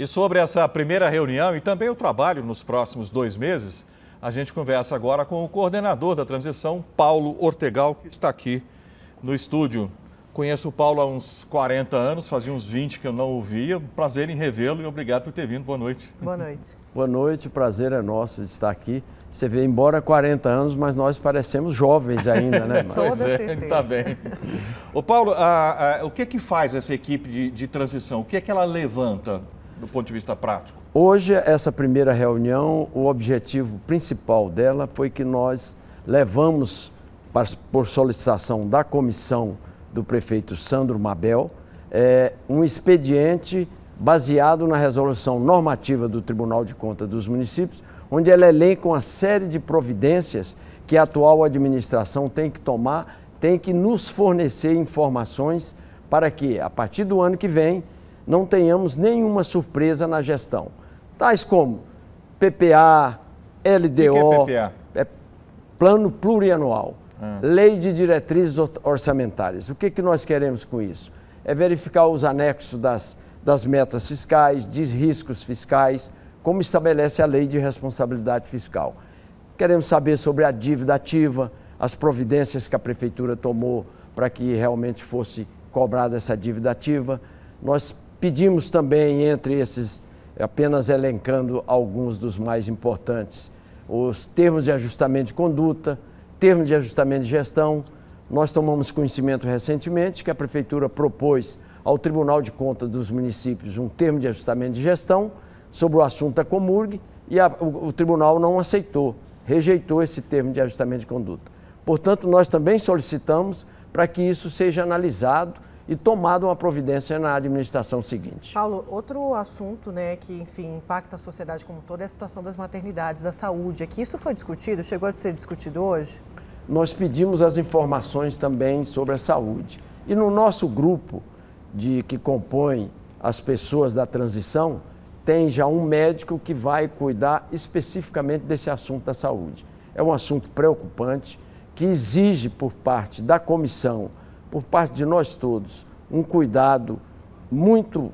E sobre essa primeira reunião e também o trabalho nos próximos dois meses, a gente conversa agora com o coordenador da transição, Paulo Ortegal, que está aqui no estúdio. Conheço o Paulo há uns 40 anos, fazia uns 20 que eu não o via. Prazer em revê-lo e obrigado por ter vindo. Boa noite. Boa noite. Boa noite, o prazer é nosso de estar aqui. Você vê, embora 40 anos, mas nós parecemos jovens ainda, né? Mas... pois é, tá bem. Ô Paulo, a, a, o que é que faz essa equipe de, de transição? O que é que ela levanta? do ponto de vista prático? Hoje, essa primeira reunião, o objetivo principal dela foi que nós levamos, por solicitação da comissão do prefeito Sandro Mabel, é, um expediente baseado na resolução normativa do Tribunal de Contas dos Municípios, onde ela elenca uma série de providências que a atual administração tem que tomar, tem que nos fornecer informações para que, a partir do ano que vem, não tenhamos nenhuma surpresa na gestão, tais como PPA, LDO, que que é PPA? É Plano Plurianual, ah. Lei de Diretrizes Orçamentárias. O que, que nós queremos com isso? É verificar os anexos das, das metas fiscais, de riscos fiscais, como estabelece a Lei de Responsabilidade Fiscal. Queremos saber sobre a dívida ativa, as providências que a Prefeitura tomou para que realmente fosse cobrada essa dívida ativa. Nós Pedimos também, entre esses, apenas elencando alguns dos mais importantes, os termos de ajustamento de conduta, termos de ajustamento de gestão. Nós tomamos conhecimento recentemente que a Prefeitura propôs ao Tribunal de Contas dos Municípios um termo de ajustamento de gestão sobre o assunto da Comurg e a, o, o Tribunal não aceitou, rejeitou esse termo de ajustamento de conduta. Portanto, nós também solicitamos para que isso seja analisado e tomado uma providência na administração seguinte. Paulo, outro assunto né, que, enfim, impacta a sociedade como toda é a situação das maternidades, da saúde. Aqui é que isso foi discutido? Chegou a ser discutido hoje? Nós pedimos as informações também sobre a saúde. E no nosso grupo de que compõe as pessoas da transição, tem já um médico que vai cuidar especificamente desse assunto da saúde. É um assunto preocupante que exige por parte da comissão por parte de nós todos, um cuidado muito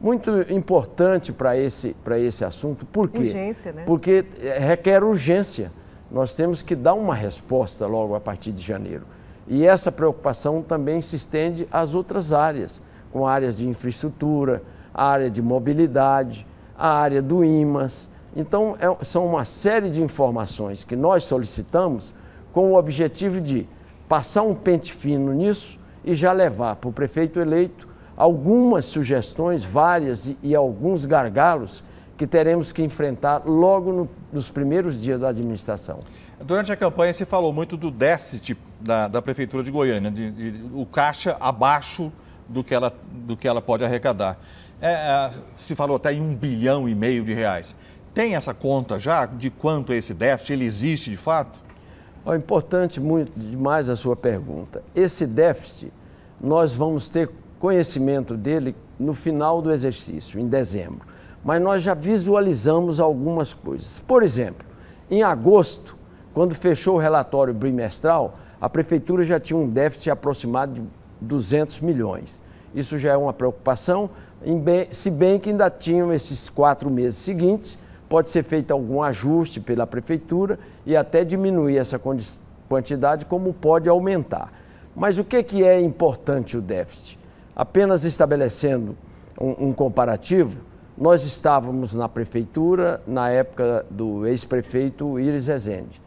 muito importante para esse, esse assunto. Por quê? Urgência, né? Porque eh, requer urgência. Nós temos que dar uma resposta logo a partir de janeiro. E essa preocupação também se estende às outras áreas, com áreas de infraestrutura, a área de mobilidade, a área do IMAS. Então, é, são uma série de informações que nós solicitamos com o objetivo de passar um pente fino nisso e já levar para o prefeito eleito algumas sugestões, várias e, e alguns gargalos que teremos que enfrentar logo no, nos primeiros dias da administração. Durante a campanha, se falou muito do déficit da, da Prefeitura de Goiânia, né? de, de, o caixa abaixo do que ela, do que ela pode arrecadar. É, é, se falou até em um bilhão e meio de reais. Tem essa conta já de quanto é esse déficit? Ele existe de fato? É importante muito demais a sua pergunta. Esse déficit, nós vamos ter conhecimento dele no final do exercício, em dezembro. Mas nós já visualizamos algumas coisas. Por exemplo, em agosto, quando fechou o relatório bimestral, a prefeitura já tinha um déficit aproximado de 200 milhões. Isso já é uma preocupação, se bem que ainda tinham esses quatro meses seguintes pode ser feito algum ajuste pela prefeitura e até diminuir essa quantidade, como pode aumentar. Mas o que, é importante o déficit? Apenas estabelecendo um, um comparativo, nós estávamos na prefeitura na época do ex-prefeito Iris Rezende.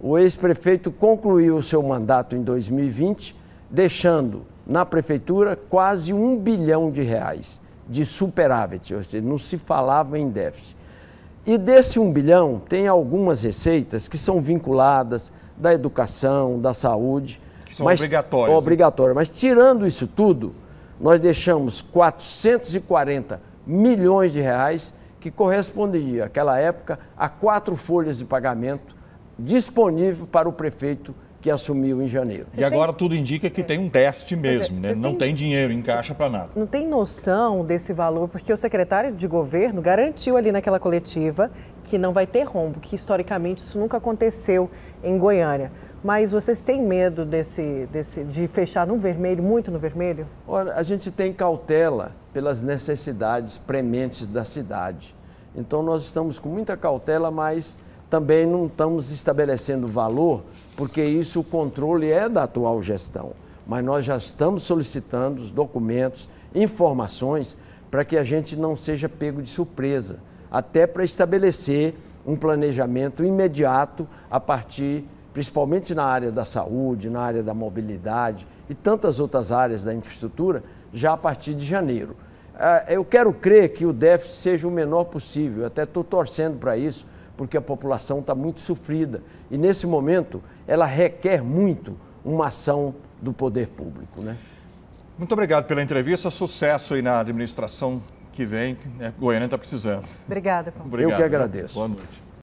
O ex-prefeito concluiu o seu mandato em 2020, deixando na prefeitura quase um bilhão de reais de superávit, ou seja, não se falava em déficit. E desse um bilhão, tem algumas receitas que são vinculadas da educação, da saúde. Que são mas, obrigatórias. Né? Obrigatórias. Mas tirando isso tudo, nós deixamos 440 milhões de reais, que corresponderia, naquela época, a quatro folhas de pagamento disponível para o prefeito que assumiu em janeiro. e agora tudo indica que é. tem um teste é, mesmo, né? Não tem dinheiro em caixa para nada. Não tem noção desse valor, porque o secretário de governo garantiu ali naquela coletiva que não vai ter rombo, que historicamente isso nunca aconteceu em Goiânia. Mas vocês têm medo desse, desse, de fechar no vermelho, muito no vermelho? Olha, a gente tem cautela pelas necessidades prementes da cidade. Então nós estamos com muita cautela, mas também não estamos estabelecendo valor, porque isso o controle é da atual gestão. Mas nós já estamos solicitando os documentos, informações, para que a gente não seja pego de surpresa, até para estabelecer um planejamento imediato a partir, principalmente na área da saúde, na área da mobilidade e tantas outras áreas da infraestrutura, já a partir de janeiro. Ah, eu quero crer que o déficit seja o menor possível, até estou torcendo para isso, porque a população está muito sofrida. E nesse momento, ela requer muito uma ação do poder público. Né? Muito obrigado pela entrevista. Sucesso aí na administração que vem. Né? Goiânia está precisando. Obrigada, Paulo. Obrigado, Eu que né? agradeço. Né? Boa noite.